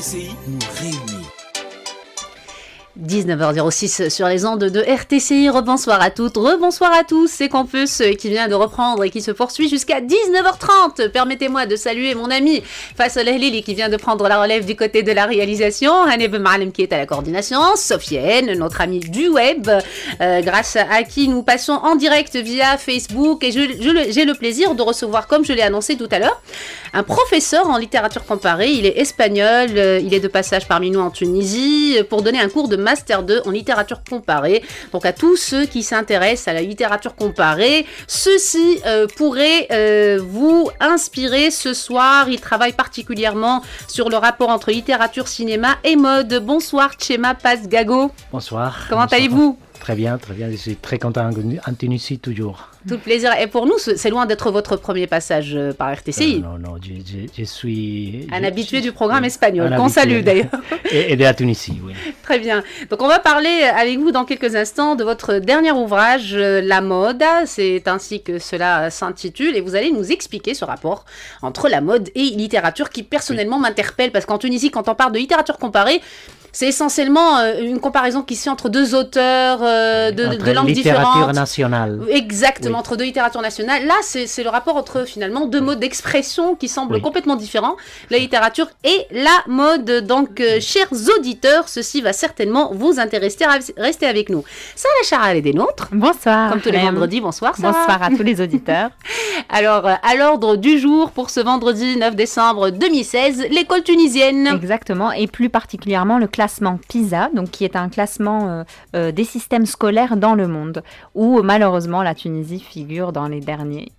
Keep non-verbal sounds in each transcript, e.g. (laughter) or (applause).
TCI nous réunit. 19h06 sur les ondes de RTCI. Rebonsoir à toutes, rebonsoir à tous. C'est Campus qui vient de reprendre et qui se poursuit jusqu'à 19h30. Permettez-moi de saluer mon ami Faisal Lili qui vient de prendre la relève du côté de la réalisation. Haneb Marlem qui est à la coordination. Sofiane, notre ami du web, euh, grâce à qui nous passons en direct via Facebook. Et j'ai le plaisir de recevoir, comme je l'ai annoncé tout à l'heure, un professeur en littérature comparée. Il est espagnol. Euh, il est de passage parmi nous en Tunisie euh, pour donner un cours de Master 2 en littérature comparée. Donc à tous ceux qui s'intéressent à la littérature comparée, ceci euh, pourrait euh, vous inspirer ce soir. Il travaille particulièrement sur le rapport entre littérature, cinéma et mode. Bonsoir Chema Paz Gago. Bonsoir. Comment allez-vous Très bien, très bien. Je suis très content. ici toujours. Tout le plaisir. Et pour nous, c'est loin d'être votre premier passage euh, par RTCI. Non, non, je, suis... Un habitué du programme espagnol, qu'on salue d'ailleurs. (laughs) Et, de la Tunisie, oui. Très bien. Donc on va parler avec vous dans quelques instants de votre dernier ouvrage, euh, La mode. C'est ainsi que cela s'intitule. Et vous allez nous expliquer ce rapport entre la mode et littérature qui personnellement m'interpelle. Parce qu'en Tunisie, quand on parle de littérature comparée, c'est essentiellement euh, une comparaison qui se fait entre deux auteurs euh, de, langues différentes. Littérature nationale. Exactement, entre deux littératures nationales. Là, c'est le rapport entre finalement deux modes d'expression qui semblent complètement différents, la littérature et la mode. Donc, euh, chers auditeurs, ceci va certainement vous intéresser. Restez avec nous. Sarah Charal et des nôtres. Bonsoir. Comme tous les vendredis, bonsoir. Bonsoir à tous les auditeurs. (laughs) Alors, à l'ordre du jour pour ce vendredi 9 décembre 2016, l'école tunisienne. Exactement, et plus particulièrement le classement PISA, donc qui est un classement euh, euh, des systèmes scolaires dans le monde, où malheureusement la Tunisie figure dans les derniers.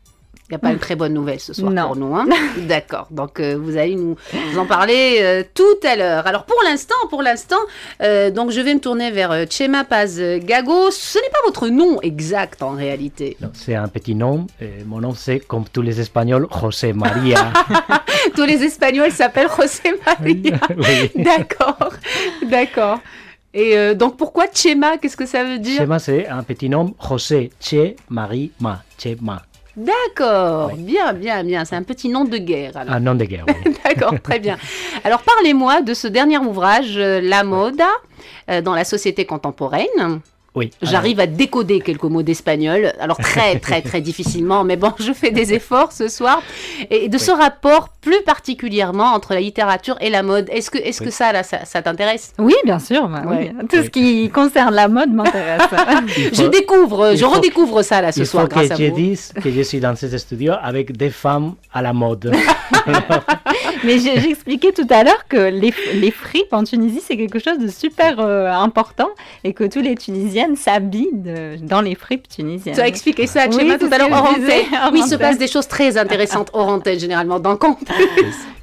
Il n'y a pas (laughs) une très bonne nouvelle ce soir pour nous. Hein (laughs) D'accord. Donc euh, vous allez nous, en parler euh, tout à l'heure. Alors pour l'instant, pour l'instant, euh, donc je vais me tourner vers Chema Paz Gago. Ce n'est pas votre nom exact en réalité. c'est un petit nom. mon nom c'est comme tous les Espagnols, José María. (laughs) tous les Espagnols s'appellent José María. D'accord. D'accord. Et donc pourquoi Chema Qu'est-ce que ça veut dire Chema, c'est un petit nom. José, Che, Marie, Ma. Chema. D'accord, bien, bien, bien. C'est un petit nom de guerre. Un nom de guerre. (laughs) D'accord, très bien. Alors parlez-moi de ce dernier ouvrage, euh, La mode euh, dans la société contemporaine. J'arrive à décoder quelques mots d'espagnol, alors très (laughs) très très difficilement, mais bon, je fais des efforts ce soir. Et de ce rapport plus particulièrement entre la littérature et la mode, est-ce que, est -ce que ça, là, ça, t'intéresse Oui, bien sûr. Bah tout ce qui concerne la mode m'intéresse. (laughs) je découvre, je redécouvre ça là ce soir faut que je que je suis dans ces studios avec des femmes à la mode. (laughs) mais j'expliquais tout à l'heure que les, les fripes en Tunisie, c'est quelque chose de super euh, important et que tous les Tunisiens s'habille dans les fripes tunisiennes. Tu as expliqué ça à Chema tout à l'heure Oui, il se passe des choses très intéressantes au généralement dans le compte.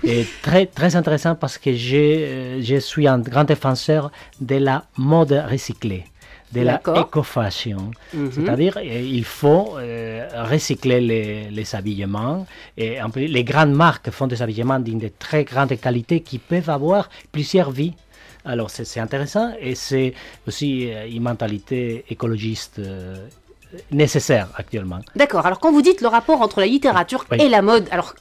Et très, très intéressant parce que je, euh, je suis un grand défenseur de la mode recyclée de la fashion fashion mhm. C'est-à-dire, euh, il faut euh, recycler les, les, habillements. Et les grandes marques font des habillements d'une très grande qualité qui peuvent avoir plusieurs vies. Alors c'est intéressant et c'est aussi euh, une mentalité écologiste euh, nécessaire actuellement. D'accord. Alors quand vous dites le rapport entre la littérature et la mode, alors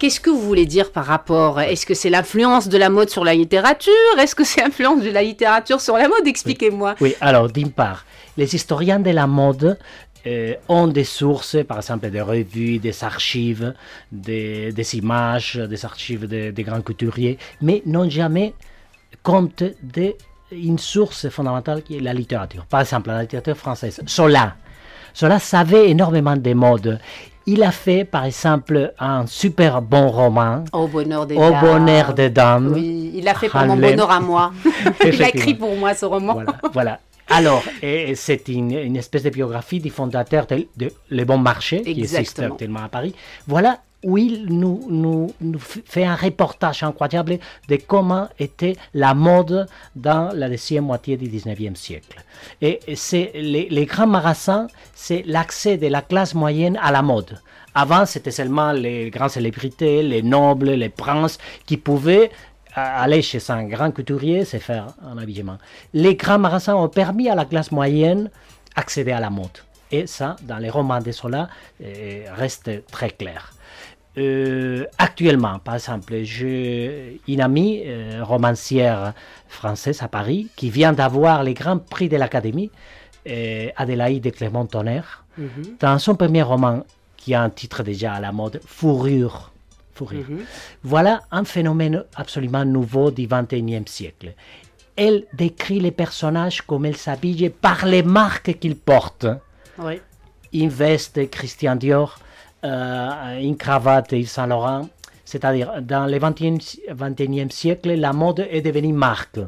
qu'est-ce que vous voulez dire par rapport Est-ce que c'est l'influence de la mode sur la littérature Est-ce que c'est l'influence de la littérature sur la mode Expliquez-moi. Oui. alors d'une part, les historiens de la mode euh, ont des sources, par exemple des revues, des archives, des, images, des archives des, des grands couturiers, mais n'ont jamais compte d'une source fondamentale qui est la littérature. Par exemple, la littérature française, cela cela savait énormément des modes. Il a fait, par exemple, un super bon roman. Au bonheur des, Au dames. Bonheur des dames. Oui, il a fait pour mon bonheur à moi. (laughs) il a écrit pour moi ce roman. Voilà. alors Alors, c'est une, une, espèce de biographie du fondateur de, Le Bon Marché, qui existe actuellement à Paris. Voilà où il nous, nous, fait un reportage incroyable de comment était la mode dans la deuxième moitié du 19e siècle. Et c'est les, grands magasins, c'est l'accès de la classe moyenne à la mode. Avant, c'était seulement les grandes célébrités, les nobles, les princes qui pouvaient aller chez un grand couturier, se faire un habillement. Les grands marassins ont permis à la classe moyenne accéder à la mode. Et ça, dans les romans de Sola, euh, reste très clair. Euh, actuellement, par exemple, j'ai une amie euh, romancière française à Paris qui vient d'avoir les grands prix de l'Académie, euh, adélaïde Adélaïde clermont tonnerre mhm. dans son premier roman qui a un titre déjà à la mode, Fourrure. Fourrure. Mhm. Voilà un phénomène absolument nouveau du XXIe siècle. Elle décrit les personnages comme elle s'habille par les marques qu'ils portent. Oui. Invest, Christian Dior, euh, une cravate Yves Saint Laurent. C'est-à-dire, dans le 21e, siècle, la mode est devenue marque.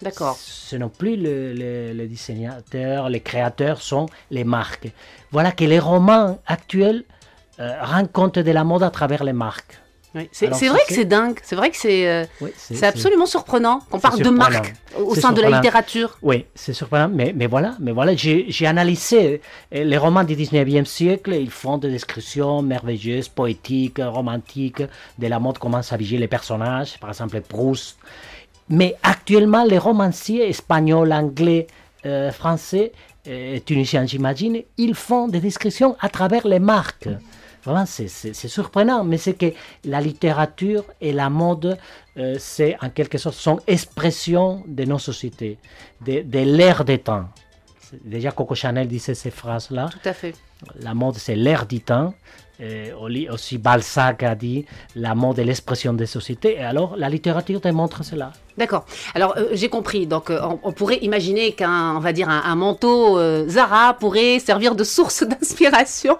D'accord. Ce n'est plus les le, dessinateurs, les créateurs sont les marques. Voilà que les romans actuels euh, rencontrent de la mode à travers les marques. C'est vrai que c'est dingue, c'est vrai que c'est euh, absolument surprenant qu'on parle de marque au sein de la littérature. Oui, c'est surprenant, mais, voilà, mais voilà j'ai analysé euh, les romans du 19e siècle, ils font des descriptions merveilleuses, poétiques, romantiques, de la mode, comment s'habiller les personnages, par exemple Proust. Mais actuellement, les romanciers espagnols, anglais, euh, français, tunisiens, j'imagine, ils font des descriptions à travers les marques. Hein, c'est surprenant, mais c'est que la littérature et la mode, euh, c'est en quelque sorte, sont expression de nos sociétés, de, de l'ère des temps. Déjà, Coco Chanel disait ces phrases-là. Tout à fait. La mode, c'est l'air du temps. Et euh, aussi, Balzac a dit la mode est l'expression des sociétés. Et alors, la littérature démontre cela. D'accord. Alors euh, j'ai compris. Donc euh, on, pourrait imaginer qu'un, on va dire un, manteau euh, Zara pourrait servir de source (laughs) d'inspiration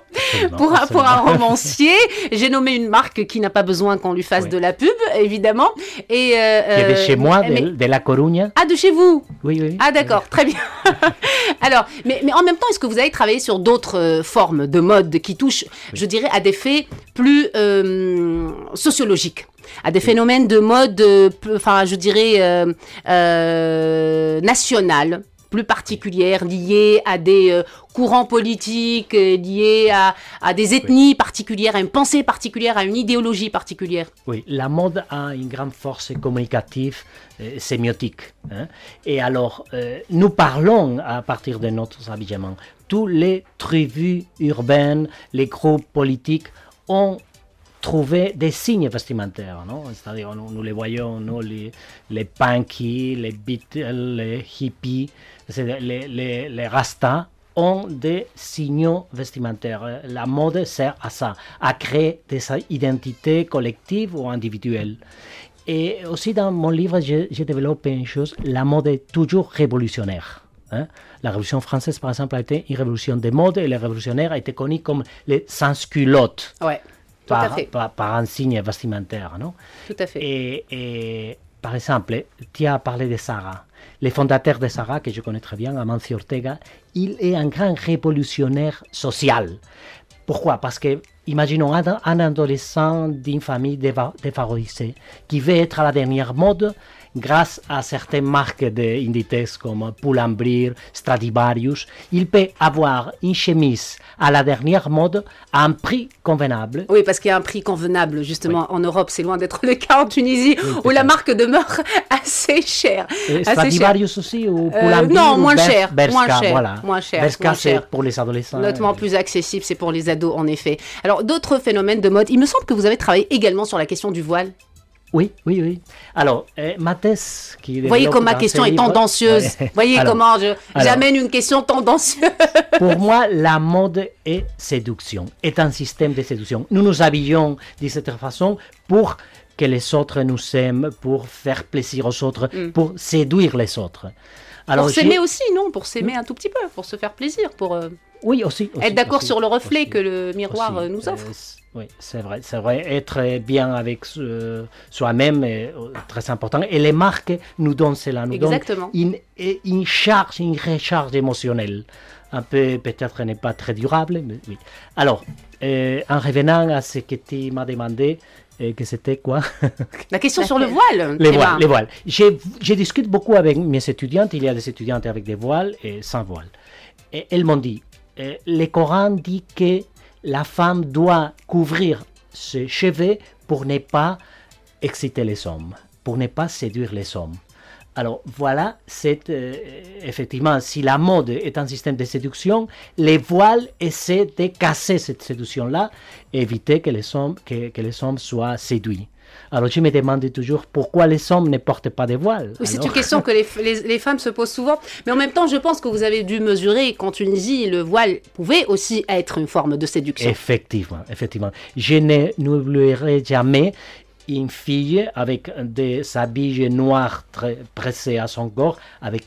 pour, un, un romancier. j'ai nommé une marque qui n'a pas besoin qu'on lui fasse de la pub, évidemment. Et de chez moi, de, la Corogne. Ah, de chez vous. Oui, oui. Ah, d'accord, très bien. (laughs) Alors, mais, mais, en même temps, est-ce que vous avez travaillé sur d'autres formes de mode qui touchent, je dirais, à des faits plus sociologiques? à des phénomènes de mode, euh, enfin, je dirais, euh, euh, national plus particulière, liées à des courants politiques, liée à, des ethnies particulières, à une pensée particulière, à une idéologie particulière. Oui, la mode a une grande force communicative, sémiotique. Hein. Et alors, nous parlons à partir de notre habillement. Tous les tribus urbaines, les groupes politiques ont trouver des signes vestimentaires. C'est-à-dire, nous, les voyons, nous, les, les punkies, les beatles, les hippies, les, les, les rastas ont des signaux vestimentaires. La mode sert à ça, à créer des identités collectives ou individuelles. Et aussi dans mon livre, j'ai développé une chose, la mode est toujours révolutionnaire. Hein. La Révolution française, par exemple, a été une révolution des modes et les révolutionnaires été connus comme les sans-culottes. Ouais par, un signe vestimentaire. Non Tout à fait. Et, par exemple, tu as parlé de Sarah. Le fondateur de Sarah, que je connais très bien, Amancio Ortega, il est un grand révolutionnaire social. Pourquoi Parce que, imaginons un, adolescent d'une famille défavorisée qui veut être à la dernière mode, grâce à certaines marques d'indices comme Pull&Bear, Stradivarius, il peut avoir une chemise à la dernière mode à un prix convenable. Oui, parce qu'il y a un prix convenable justement en Europe, c'est loin d'être le cas en Tunisie où la marque demeure (laughs) assez chère. Stradivarius aussi ou euh, Pull&Bear Non, moins, cher, moins, cher, voilà. moins cher. pour les adolescents. Notamment plus accessible, c'est pour les ados en effet. Alors d'autres phénomènes de mode, il me semble que vous avez travaillé également sur la question du voile. Oui, oui, oui. Alors, eh, thèse qui Vous voyez comment ma question est tendancieuse. Vous voyez comment comment j'amène une question tendancieuse. (laughs) pour moi, la mode est séduction, est un système de séduction. Nous nous habillons de cette façon pour que les autres nous aiment, pour faire plaisir aux autres, mm. pour séduire les autres. Alors, pour s'aimer aussi, non Pour s'aimer un tout petit peu, pour se faire plaisir, pour... Euh, oui, aussi. être d'accord sur le reflet que le miroir nous offre. Euh, oui, c'est vrai, c'est vrai. Être bien avec euh, soi-même est euh, très important. Et les marques nous donnent cela, nous Exactement. donnent une, une charge, une recharge émotionnelle un peu peut-être n'est pas très durable. Mais oui. Alors, en revenant à ce que tu m'as demandé, que c'était quoi (laughs) La question sur le voile. Les voiles, les voiles. J'ai discute beaucoup avec mes étudiantes. Il y a des étudiantes avec des voiles et sans voile. Et elles m'ont dit, euh, le Coran dit que la femme doit couvrir ses cheveux pour ne pas exciter les hommes, pour ne pas séduire les hommes. Alors voilà, c'est euh, effectivement, si la mode est un système de séduction, les voiles essaient de casser cette séduction-là, éviter que les, hommes, que, les hommes soient séduits. Alors je me demande toujours pourquoi les hommes ne portent pas des voiles. c'est une question que les, femmes se posent souvent. Mais en même temps, je pense que vous avez dû mesurer qu'en Tunisie, le voile pouvait aussi être une forme de séduction. Effectivement, effectivement. Je n'oublierai jamais une fille avec des habits noirs très pressés à son corps, avec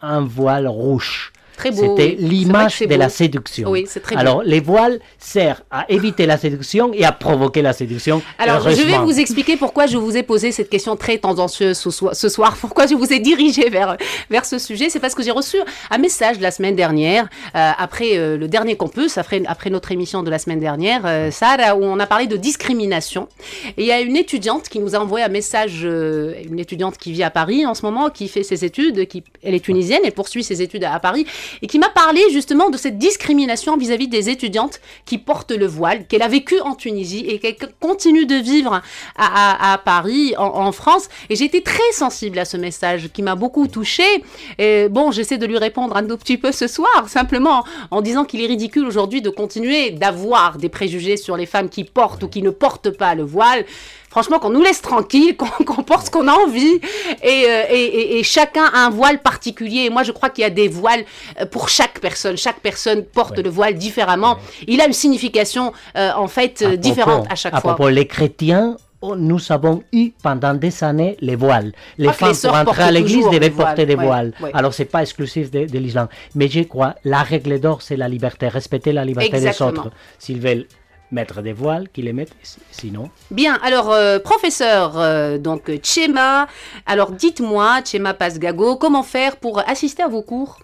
un voile rouge. C'était l'image de la séduction. Oui, c'est très Alors, les voiles servent à éviter la séduction et à provoquer la séduction. Alors, je vais vous expliquer pourquoi je vous ai posé cette question très tendancieuse ce soir, (laughs) pourquoi je vous ai dirigé vers, vers ce sujet. C'est parce que j'ai reçu un message la semaine dernière, euh, après euh, le dernier campus, après, après notre émission de la semaine dernière, euh, où on a parlé de discrimination. Et il y a une étudiante qui nous a envoyé un message, une étudiante qui vit à Paris en ce moment, qui fait ses études, qui, elle est tunisienne, elle poursuit ses études à Paris, et qui m'a parlé justement de cette discrimination vis-à-vis des étudiantes qui portent le voile, qu'elle a vécu en Tunisie et qu'elle continue de vivre à, Paris, en, France. Et j'ai été très sensible à ce message qui m'a beaucoup touchée. Et bon, j'essaie de lui répondre un tout petit peu ce soir, simplement en disant qu'il est ridicule aujourd'hui de continuer d'avoir des préjugés sur les femmes qui portent ou qui ne portent pas le voile franchement, qu'on nous laisse tranquille, (laughs) qu'on porte ce qu'on a envie. Et, euh, chacun a un voile particulier. moi, je crois qu'il y a des voiles euh, pour chaque personne. Chaque personne porte le voile différemment. Il a une signification, euh, en fait, différente à chaque à Propos, les chrétiens oh, nous avons eu pendant des années les voiles. Les femmes, pour entrer à l'église, devaient porter des voiles. Alors, ce n'est pas exclusif de, de l'islam. Mais je crois, la règle d'or, c'est la liberté, respecter la liberté des autres. S'ils veulent mettre des voiles qui les mettent sinon. Bien, alors euh, professeur, euh, donc Chema, alors dites-moi, Chema Pasgago, comment faire pour assister à vos cours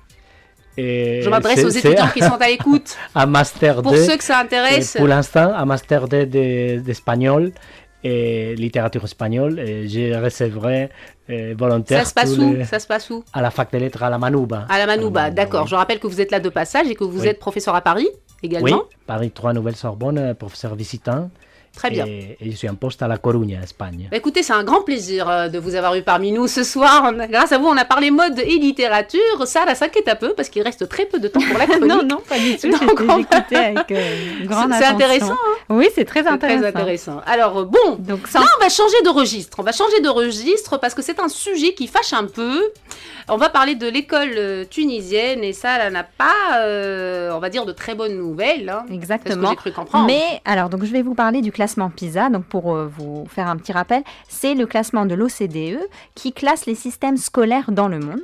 et Je m'adresse aux étudiants (laughs) qui sont à l'écoute. à master Pour ceux que ça intéresse. Pour l'instant, à master d'espagnol. et littérature espagnole, je recevrai euh, volontaire. Ça se passe où Ça se passe où À la fac de lettres à la Manouba. À la Manouba, d'accord. Je rappelle que vous êtes là de passage et que vous êtes professeur à Paris également. Oui, Paris 3 Nouvelle-Sorbonne, euh, professeur visitant. Très bien. Et, je suis en poste à La Coruña, Espagne. Bah, écoutez, c'est un grand plaisir euh, de vous avoir eu parmi nous ce soir. grâce à vous, on a parlé mode et littérature. Ça, la s'inquiète un peu parce qu'il reste très peu de temps pour la (laughs) chronique. non, non, pas du tout. Donc, on... avec euh, grande C'est intéressant. Hein. oui, c'est très intéressant. Très intéressant. Alors bon, Donc, là, on va changer de registre. On va changer de registre parce que c'est un sujet qui fâche un peu. On va parler de l'école euh, tunisienne et ça, elle n'a pas, euh, on va dire, de très bonnes nouvelles. Hein. Exactement. Que cru comprendre. Mais alors, donc, je vais vous parler du classement PISA. Donc, pour euh, vous faire un petit rappel, c'est le classement de l'OCDE qui classe les systèmes scolaires dans le monde.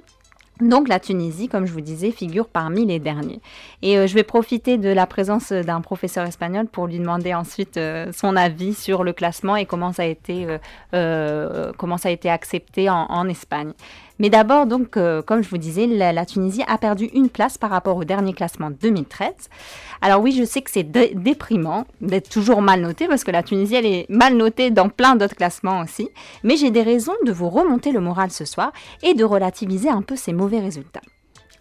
Donc la Tunisie, comme je vous disais, figure parmi les derniers. Et je vais profiter de la présence d'un professeur espagnol pour lui demander ensuite son avis sur le classement et comment ça a été, comment ça a été accepté en, en Espagne. Mais d'abord, donc, euh, comme je vous disais, la, Tunisie a perdu une place par rapport au dernier classement 2013. Alors oui, je sais que c'est déprimant d'être toujours mal noté parce que la Tunisie, elle est mal notée dans plein d'autres classements aussi. Mais j'ai des raisons de vous remonter le moral ce soir et de relativiser un peu ces mauvais résultats.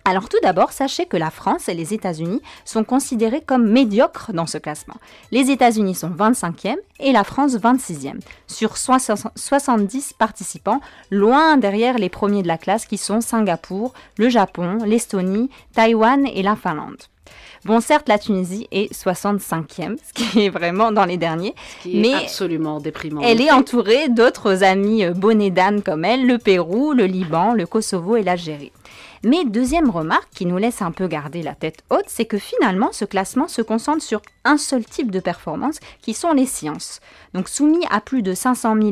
Alors tout d'abord, sachez que la France et les États-Unis sont considérés comme médiocres dans ce classement. Les États-Unis sont 25e et la France 26e, sur 70 participants, loin derrière les premiers de la classe qui sont Singapour, le Japon, l'Estonie, Taïwan et la Finlande. Bon, certes, la Tunisie est 65e, ce qui est vraiment dans les derniers, mais absolument déprimant. Elle est entourée d'autres amis euh, bonnets d'âne comme elle, le Pérou, le Liban, le Kosovo et l'Algérie. Mais deuxième remarque qui nous laisse un peu garder la tête haute, c'est que finalement ce classement se concentre sur un seul type de performance, qui sont les sciences. Donc soumis à plus de 500 000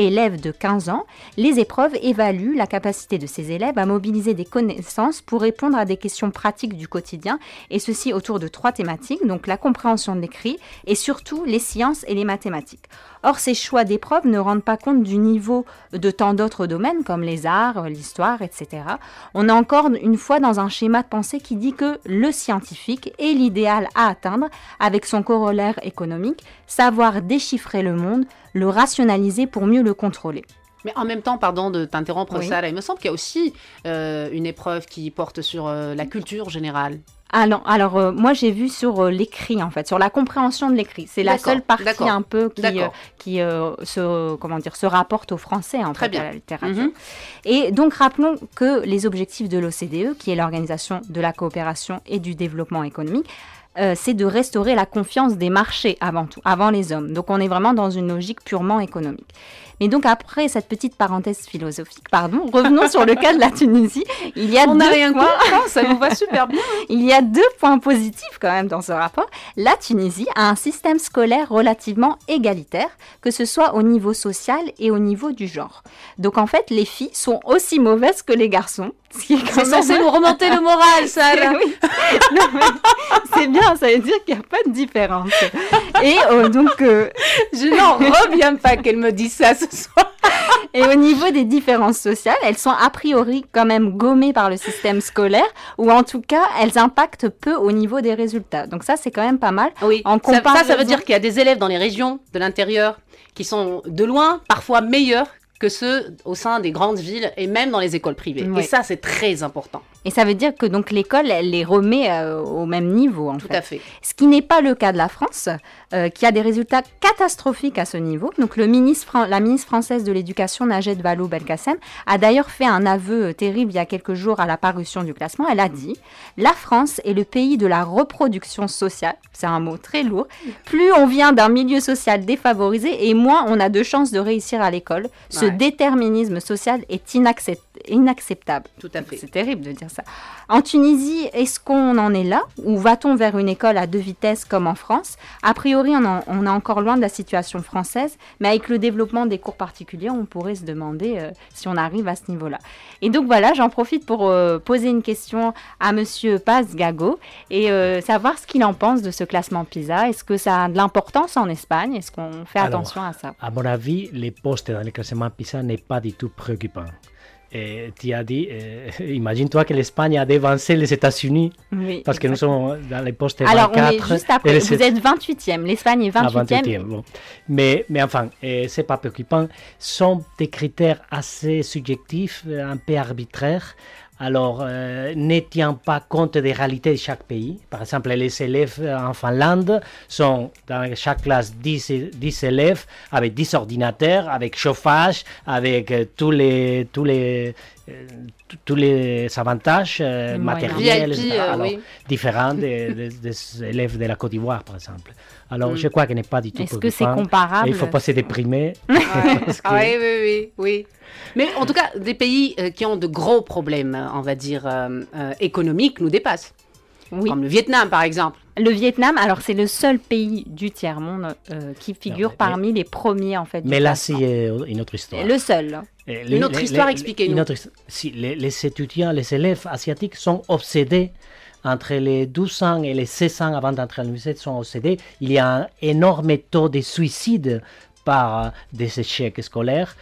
élèves de 15 ans, les épreuves évaluent la capacité de ces élèves à mobiliser des connaissances pour répondre à des questions pratiques du quotidien, et ceci autour de trois thématiques, donc la compréhension de l'écrit et surtout les sciences et les mathématiques. Or, ces choix d'épreuves ne rendent pas compte du niveau de tant d'autres domaines comme les arts, l'histoire, etc. On est encore une fois dans un schéma de pensée qui dit que le scientifique est l'idéal à atteindre avec son corollaire économique, savoir déchiffrer le monde, le rationaliser pour mieux le contrôler. Mais en même temps, pardon de t'interrompre, ça, il me semble qu'il y a aussi euh, une épreuve qui porte sur euh, la culture générale. Ah alors, alors euh, moi j'ai vu sur l'écrit en fait, sur la compréhension de l'écrit. C'est la seule partie un peu qui, se comment dire se rapporte au français en Très fait, bien. à la littérature. Mhm. Et donc rappelons que les objectifs de l'OCDE, qui est l'Organisation de la coopération et du développement économique, euh, c'est de restaurer la confiance des marchés avant tout, avant les hommes. Donc on est vraiment dans une logique purement économique. Mais donc après cette petite parenthèse philosophique, pardon, (laughs) revenons sur le cas de la Tunisie. Il y a on deux rien points... Hein, ça va super bien. Hein. (laughs) Il y a deux points positifs quand même dans ce rapport. La Tunisie a un système scolaire relativement égalitaire, que ce soit au niveau social et au niveau du genre. Donc en fait, les filles sont aussi mauvaises que les garçons. C'est censé nous remonter le moral, ça. (laughs) C'est bien (laughs) ça veut dire qu'il n'y a pas de différence. Et euh, donc, euh, je n'en reviens pas qu'elle me dise ça ce soir. Et au niveau des différences sociales, elles sont a priori quand même gommées par le système scolaire, ou en tout cas, elles impactent peu au niveau des résultats. Donc ça, c'est quand même pas mal. Oui, en ça, ça veut dire qu'il y a des élèves dans les régions de l'intérieur qui sont de loin parfois meilleurs que ceux au sein des grandes villes et même dans les écoles privées. Et ça, c'est très important. Et ça veut dire que donc l'école, elle les remet euh, au même niveau. En Tout à fait. Ce qui n'est pas le cas de la France, euh, qui a des résultats catastrophiques à ce niveau. Donc le ministre, la ministre française de l'Éducation, Najed Vallaud-Belkacem, a d'ailleurs fait un aveu euh, terrible il y a quelques jours à la parution du classement. Elle a dit La France est le pays de la reproduction sociale. C'est un mot très lourd. Plus on vient d'un milieu social défavorisé et moins on a de chances de réussir à l'école. Le déterminisme social est inacceptable inacceptable. Tout à fait. C'est terrible de dire ça. En Tunisie, est-ce qu'on en est là ou va-t-on vers une école à deux vitesses comme en France A priori, on, on, est encore loin de la situation française, mais avec le développement des cours particuliers, on pourrait se demander euh, si on arrive à ce niveau-là. Et donc voilà, j'en profite pour euh, poser une question à Monsieur Paz Gago et euh, savoir ce qu'il en pense de ce classement PISA. Est-ce que ça a de l'importance en Espagne Est-ce qu'on fait attention à ça À mon avis, les postes dans le classement PISA n'est pas du tout préoccupant. Eh, tu as dit, eh, (laughs) imagine-toi que l'Espagne a dévancé les États-Unis parce que nous sommes dans les postes Alors, 24. On est juste après, vous êtes 28e, l'Espagne est 28e. Ah, mais, mais enfin, ce eh, c'est pas préoccupant. Ce sont des critères assez subjectifs, un peu arbitraires, alors euh, ne tient pas compte des réalités de chaque pays. Par exemple, les élèves en Finlande sont dans chaque classe 10, élèves avec 10 ordinateurs, avec chauffage, avec euh, tous les, tous les euh, tous les avantages euh, matériels euh, alors, différents (laughs) des, élèves de la Côte d'Ivoire, par exemple. Alors, mm. je crois qu'il n'est pas du tout Est-ce que c'est comparable Il faut pas se déprimer. (laughs) (laughs) Ah oui, oui, oui, Mais en tout cas, des pays qui ont de gros problèmes, on va dire, économiques, nous dépassent. Oui. Comme le Vietnam, par exemple. Le Vietnam, alors c'est le seul pays du tiers-monde euh, qui figure parmi les premiers en fait. mais là, c'est euh, une autre histoire. Le seul. une autre histoire, expliquez-nous. Autre... Si, les, étudiants, les élèves asiatiques sont obsédés entre les 12 et les 16 avant d'entrer à l'université sont obsédés. Il y a un énorme taux de suicides par euh, des échecs scolaires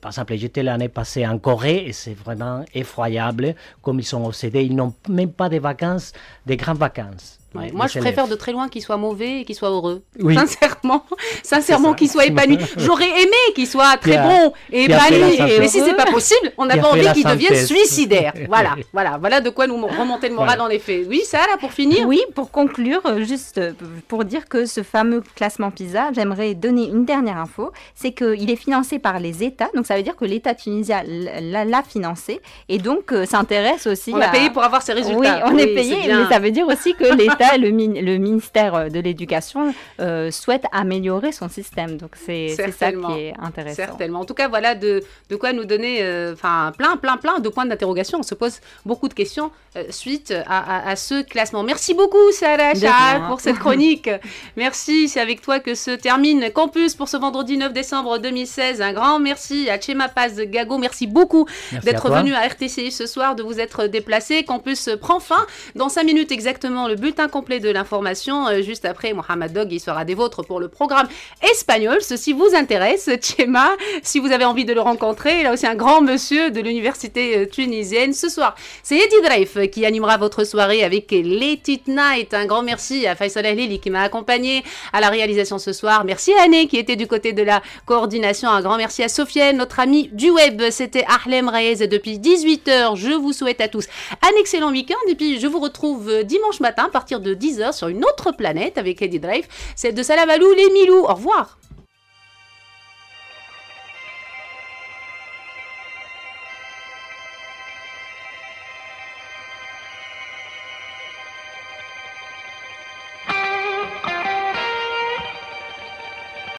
par exemple, j'étais l'année passée en Corée et c'est vraiment effroyable comme ils sont obsédés. Ils n'ont même pas des vacances, des grandes vacances. moi, je préfère de très loin qu'il soit mauvais et qu'ils soit heureux. Sincèrement, (laughs) sincèrement qu'ils soit épanoui. J'aurais aimé qu'il soit très bons bon et épanoui. Mais si c'est pas possible, on n'a pas envie qu'ils deviennent suicidaires, (laughs) Voilà, voilà, voilà de quoi nous remonter le moral en effet. Oui, ça là pour finir. Oui, pour conclure, euh, juste euh, pour dire que ce fameux classement PISA, j'aimerais donner une dernière info, c'est qu'il est financé par les États donc ça veut dire que l'État tunisien l'a financé et donc euh, s'intéresse aussi. On a payé pour avoir ces résultats. Oui, on est payé, mais ça veut dire aussi que (laughs) l'État, le, ministère euh, de l'Éducation euh, souhaite améliorer son système. Donc c'est ça qui est intéressant. Certainement. En tout cas, voilà de, de quoi nous donner enfin plein, plein, plein de points d'interrogation. On se pose beaucoup de questions suite à, ce classement. Merci beaucoup, Sarah pour cette chronique. (laughs) Merci, c'est avec toi que se termine Campus pour ce vendredi 9 décembre 2016. Un grand merci merci à Chema Paz Gago, merci beaucoup d'être venu à RTCI ce soir, de vous être déplacé. Campus prend fin dans 5 minutes exactement le bulletin complet de l'information. Euh, juste après, Mohamed Dog, il sera des vôtres pour le programme espagnol. Ceci vous intéresse, Chema, si vous avez envie de le rencontrer. Là aussi, un grand monsieur de l'université euh, tunisienne. Ce soir, c'est Eddie Dreyf qui animera votre soirée avec les Night. Un grand merci à Faisal Lili qui m'a accompagné à la réalisation ce soir. Merci à Anne qui était du côté de la coordination. Un grand merci à Sophie notre ami du web. C'était Harlem Reyes depuis 18h. Je vous souhaite à tous un excellent week-end et puis je vous retrouve euh, dimanche matin à partir de 10h sur une autre planète avec Eddie Drive. C'est de Salamalou les Milou. Au revoir.